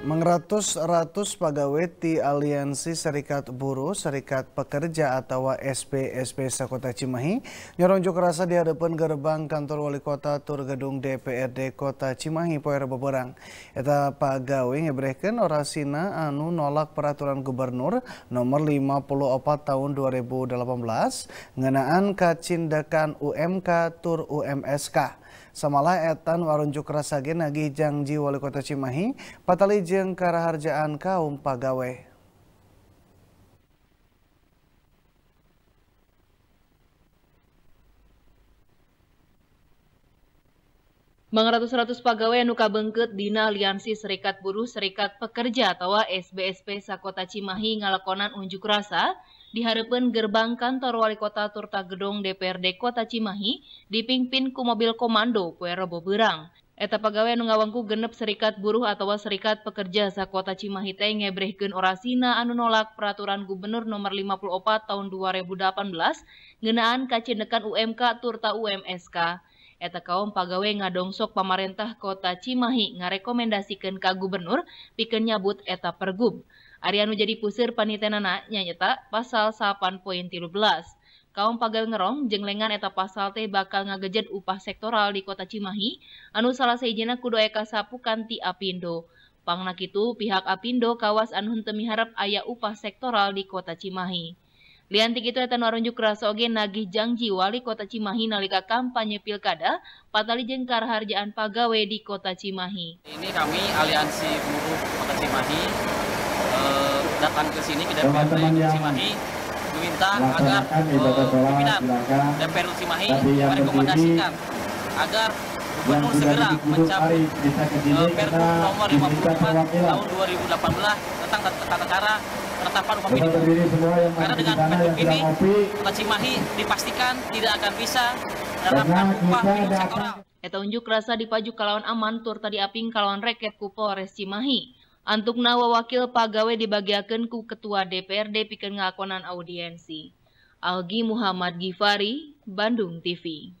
Mengratus-ratus pegawai di Aliansi Serikat Buruh, Serikat Pekerja atau SPSP Sekota Cimahi nyoronjuk rasa di hadapan gerbang kantor wali kota tur gedung DPRD Kota Cimahi poe beberang. Eta pegawai ngebrehkeun orasina anu nolak peraturan gubernur nomor 54 tahun 2018 ngenaan kacindakan UMK tur UMSK samalah etan warunjuk rasagin nagih janji wali kota Cimahi patali jeung karaharjaan kaum pagawe mengeratus ratus pegawai Nuka Bengket Dina Aliansi Serikat Buruh Serikat Pekerja atau SBSP Sakota Cimahi ngalakonan unjuk rasa Diharapkan gerbang kantor wali kota Turta Gedong DPRD Kota Cimahi dipimpin ku mobil komando kue Boberang. Eta pegawai anu ngawangku genep serikat buruh atau serikat pekerja sakota Cimahi teh ngebrehkeun orasina anu nolak peraturan gubernur nomor 54 tahun 2018 ngenaan kacendekan UMK turta UMSK. Eta kaum pagawe ngadongsok pemerintah kota Cimahi ngarekomendasikan ka gubernur piken nyabut eta pergub. Arianu jadi pusir panitenana nyanyeta pasal 8.13. Kaum pagal ngerong jeng lengan eta pasal teh bakal ngagejet upah sektoral di kota Cimahi anu salah seijina kudu eka sapu kanti Apindo. Pangnak itu pihak Apindo kawas anu temiharap ayah upah sektoral di kota Cimahi. Liantik itu eta narunjuk rasa oge nagih janji wali kota Cimahi nalika kampanye pilkada patali jengkar harjaan pagawe di kota Cimahi. Ini kami aliansi buruh kota Cimahi eh, datang ke sini ke DPRD Cimahi meminta agar eh, pimpinan DPR Cimahi merekomendasikan agar Gubernur segera mencabut e, eh, perpu nomor 54 tahun 2018 tentang tata cara penetapan upah minimum. Karena dengan bentuk ini, Kota Cimahi dipastikan tidak akan bisa menerapkan upah minimum sektoral. Eta unjuk rasa dipaju kalawan aman tur tadi aping kalawan reket ku Polres Cimahi. nawa wakil pagawe dibagiakan ku Ketua DPRD pikeun ngakonan audiensi. Algi Muhammad Gifari, Bandung TV.